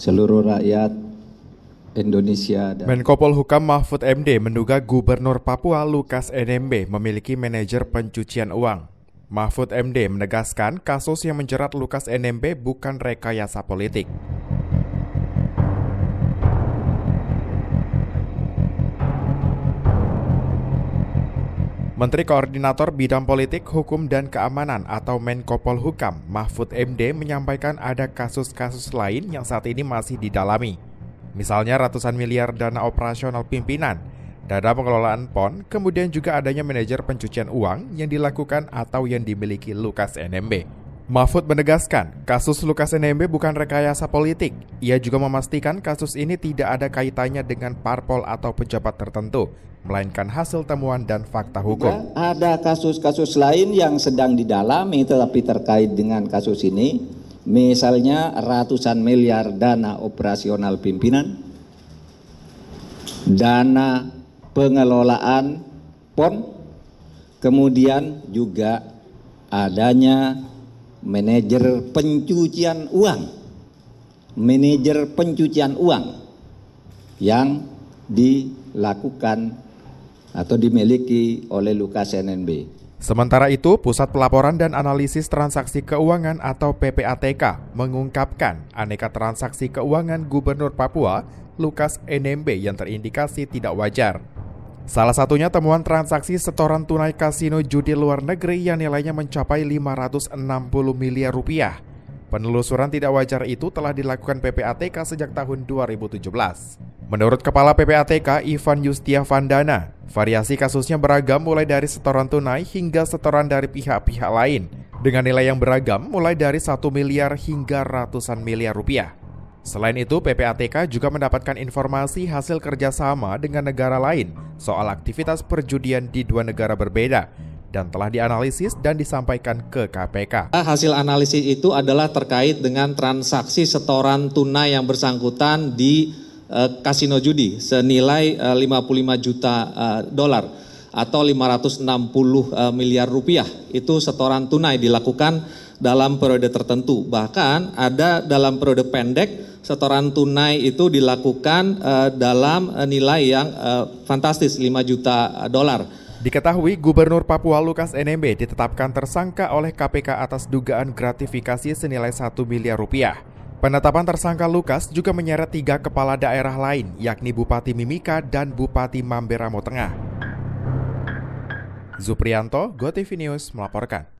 seluruh rakyat Indonesia. Dan... Menko Polhukam Mahfud MD menduga Gubernur Papua Lukas NMB memiliki manajer pencucian uang. Mahfud MD menegaskan kasus yang menjerat Lukas NMB bukan rekayasa politik. Menteri Koordinator Bidang Politik, Hukum, dan Keamanan atau Menko Polhukam Mahfud MD menyampaikan ada kasus-kasus lain yang saat ini masih didalami. Misalnya ratusan miliar dana operasional pimpinan, dana pengelolaan PON, kemudian juga adanya manajer pencucian uang yang dilakukan atau yang dimiliki Lukas NMB. Mahfud menegaskan, kasus Lukas NMB bukan rekayasa politik. Ia juga memastikan kasus ini tidak ada kaitannya dengan parpol atau pejabat tertentu, melainkan hasil temuan dan fakta hukum. Ada kasus-kasus lain yang sedang didalami tetapi terkait dengan kasus ini, misalnya ratusan miliar dana operasional pimpinan, dana pengelolaan PON, kemudian juga adanya manajer pencucian uang, manajer pencucian uang yang dilakukan atau dimiliki oleh Lukas NNB. Sementara itu, Pusat Pelaporan dan Analisis Transaksi Keuangan atau PPATK mengungkapkan aneka transaksi keuangan Gubernur Papua, Lukas NMB yang terindikasi tidak wajar. Salah satunya temuan transaksi setoran tunai kasino judi luar negeri yang nilainya mencapai 560 miliar rupiah. Penelusuran tidak wajar itu telah dilakukan PPATK sejak tahun 2017. Menurut Kepala PPATK Ivan Yustia Vandana, variasi kasusnya beragam mulai dari setoran tunai hingga setoran dari pihak-pihak lain dengan nilai yang beragam mulai dari 1 miliar hingga ratusan miliar rupiah. Selain itu, PPATK juga mendapatkan informasi hasil kerjasama dengan negara lain soal aktivitas perjudian di dua negara berbeda dan telah dianalisis dan disampaikan ke KPK. Hasil analisis itu adalah terkait dengan transaksi setoran tunai yang bersangkutan di eh, kasino judi senilai eh, uh, 55 juta uh, dolar atau 560 miliar rupiah. Itu setoran tunai dilakukan dalam periode tertentu. Bahkan ada dalam periode pendek setoran tunai itu dilakukan uh, dalam uh, nilai yang uh, fantastis 5 juta dolar. Diketahui Gubernur Papua Lukas NMB ditetapkan tersangka oleh KPK atas dugaan gratifikasi senilai 1 miliar rupiah. Penetapan tersangka Lukas juga menyeret tiga kepala daerah lain, yakni Bupati Mimika dan Bupati Mamberamo Tengah. Zuprianto, GoTV News melaporkan.